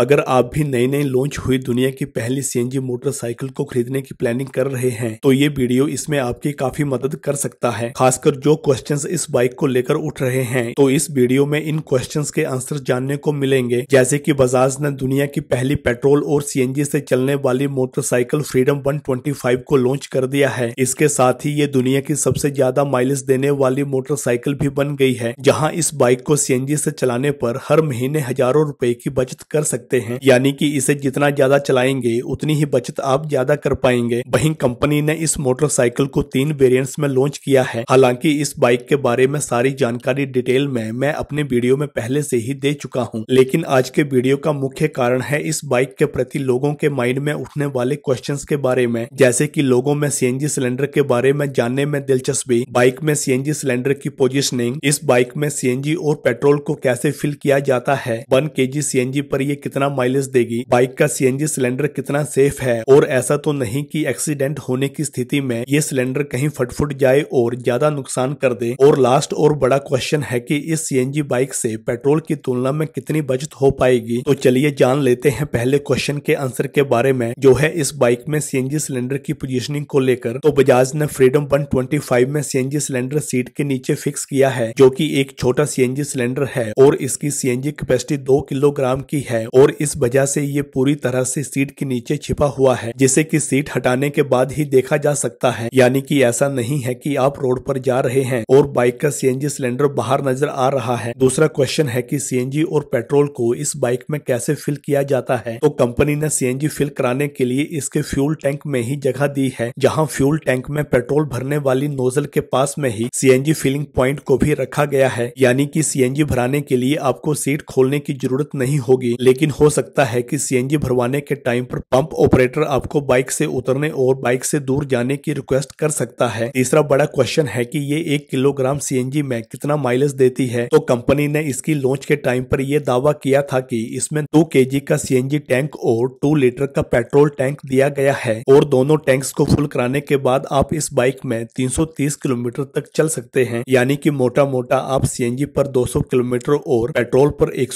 अगर आप भी नई नई लॉन्च हुई दुनिया की पहली सीएनजी मोटरसाइकिल को खरीदने की प्लानिंग कर रहे हैं तो ये वीडियो इसमें आपकी काफी मदद कर सकता है खासकर जो क्वेश्चंस इस बाइक को लेकर उठ रहे हैं तो इस वीडियो में इन क्वेश्चंस के आंसर जानने को मिलेंगे जैसे कि बजाज ने दुनिया की पहली पेट्रोल और सीएनजी से चलने वाली मोटरसाइकिल फ्रीडम वन को लॉन्च कर दिया है इसके साथ ही ये दुनिया की सबसे ज्यादा माइलेज देने वाली मोटरसाइकिल भी बन गई है जहाँ इस बाइक को सी से चलाने पर हर महीने हजारों रूपए की बचत कर सकते सकते हैं यानी कि इसे जितना ज्यादा चलाएंगे उतनी ही बचत आप ज्यादा कर पाएंगे वहीं कंपनी ने इस मोटरसाइकिल को तीन वेरिएंट्स में लॉन्च किया है हालांकि इस बाइक के बारे में सारी जानकारी डिटेल में मैं अपने वीडियो में पहले से ही दे चुका हूँ लेकिन आज के वीडियो का मुख्य कारण है इस बाइक के प्रति लोगों के माइंड में उठने वाले क्वेश्चन के बारे में जैसे की लोगों में सी सिलेंडर के बारे में जानने में दिलचस्पी बाइक में सी सिलेंडर की पोजिशनिंग इस बाइक में सी और पेट्रोल को कैसे फिल किया जाता है वन के जी सी एन जी कितना माइलेज देगी बाइक का सी सिलेंडर कितना सेफ है और ऐसा तो नहीं की एक्सीडेंट होने की स्थिति में ये सिलेंडर कहीं फटफुट जाए और ज्यादा नुकसान कर दे और लास्ट और बड़ा क्वेश्चन है की इस सी बाइक से पेट्रोल की तुलना में कितनी बचत हो पाएगी तो चलिए जान लेते हैं पहले क्वेश्चन के आंसर के बारे में जो है इस बाइक में सी सिलेंडर की पोजिशनिंग को लेकर तो बजाज ने फ्रीडम 125 में सी सिलेंडर सीट के नीचे फिक्स किया है जो कि एक छोटा सी सिलेंडर है और इसकी सी कैपेसिटी दो किलोग्राम की है और और इस वजह से ये पूरी तरह से सीट के नीचे छिपा हुआ है जिसे कि सीट हटाने के बाद ही देखा जा सकता है यानी कि ऐसा नहीं है कि आप रोड पर जा रहे हैं और बाइक का सीएनजी सिलेंडर बाहर नजर आ रहा है दूसरा क्वेश्चन है कि सीएनजी और पेट्रोल को इस बाइक में कैसे फिल किया जाता है तो कंपनी ने सी फिल कराने के लिए इसके फ्यूल टैंक में ही जगह दी है जहाँ फ्यूल टैंक में पेट्रोल भरने वाली नोजल के पास में ही सी फिलिंग प्वाइंट को भी रखा गया है यानी की सी भराने के लिए आपको सीट खोलने की जरूरत नहीं होगी लेकिन हो सकता है कि सीएनजी भरवाने के टाइम पर पंप ऑपरेटर आपको बाइक से उतरने और बाइक से दूर जाने की रिक्वेस्ट कर सकता है तीसरा बड़ा क्वेश्चन है कि ये एक किलोग्राम सीएनजी में कितना माइलेज देती है तो कंपनी ने इसकी लॉन्च के टाइम पर यह दावा किया था कि इसमें दो के का सी टैंक और टू लीटर का पेट्रोल टैंक दिया गया है और दोनों टैंक को फुल कराने के बाद आप इस बाइक में तीन किलोमीटर तक चल सकते हैं यानी की मोटा मोटा आप सी पर दो किलोमीटर और पेट्रोल पर एक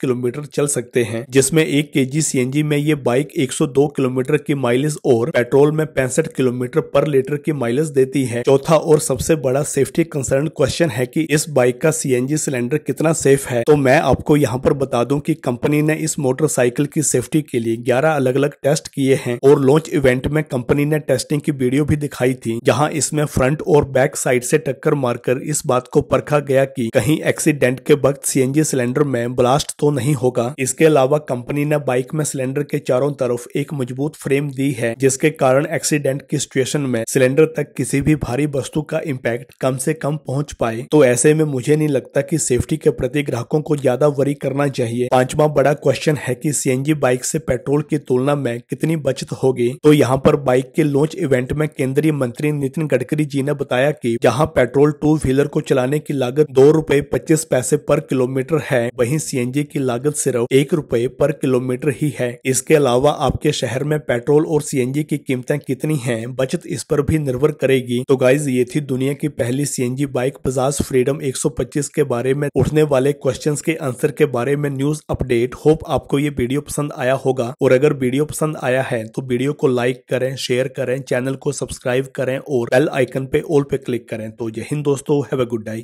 किलोमीटर चल सकते हैं हैं जिसमें एक के जी जी में ये बाइक 102 किलोमीटर की माइलेज और पेट्रोल में पैंसठ किलोमीटर पर लीटर की माइलेज देती है चौथा और सबसे बड़ा सेफ्टी कंसर्न क्वेश्चन है की इस बाइक का जी सिलेंडर कितना सेफ है तो मैं आपको यहाँ पर बता दूँ की कंपनी ने इस मोटरसाइकिल की सेफ्टी के लिए ग्यारह अलग अलग टेस्ट किए हैं और लॉन्च इवेंट में कंपनी ने टेस्टिंग की वीडियो भी दिखाई थी जहाँ इसमें फ्रंट और बैक साइड से टक्कर मारकर इस बात को परखा गया कि कहीं एक्सीडेंट के वक्त सीएनजी सिलेंडर में ब्लास्ट तो नहीं होगा इसके अलावा अलावा कंपनी ने बाइक में सिलेंडर के चारों तरफ एक मजबूत फ्रेम दी है जिसके कारण एक्सीडेंट की सिचुएशन में सिलेंडर तक किसी भी भारी वस्तु का इम्पैक्ट कम से कम पहुंच पाए तो ऐसे में मुझे नहीं लगता कि सेफ्टी के प्रति ग्राहकों को ज्यादा वरी करना चाहिए पांचवा बड़ा क्वेश्चन है कि सीएनजी बाइक से पेट्रोल की तुलना में कितनी बचत होगी तो यहाँ पर बाइक के लॉन्च इवेंट में केंद्रीय मंत्री नितिन गडकरी जी ने बताया की जहाँ पेट्रोल टू व्हीलर को चलाने की लागत दो रूपए पच्चीस पैसे पर किलोमीटर है वही सी की लागत सिर्फ एक रूपए रुपए पर किलोमीटर ही है इसके अलावा आपके शहर में पेट्रोल और सीएनजी की कीमतें कितनी हैं बचत इस पर भी निर्भर करेगी तो गाइज ये थी दुनिया की पहली सीएनजी बाइक बजाज फ्रीडम 125 के बारे में उठने वाले क्वेश्चन के आंसर के बारे में न्यूज अपडेट होप आपको ये वीडियो पसंद आया होगा और अगर वीडियो पसंद आया है तो वीडियो को लाइक करें शेयर करें चैनल को सब्सक्राइब करें और बेल आइकन पे ऑल पे क्लिक करें तो जय हिंद दोस्तों हैव गुड डाई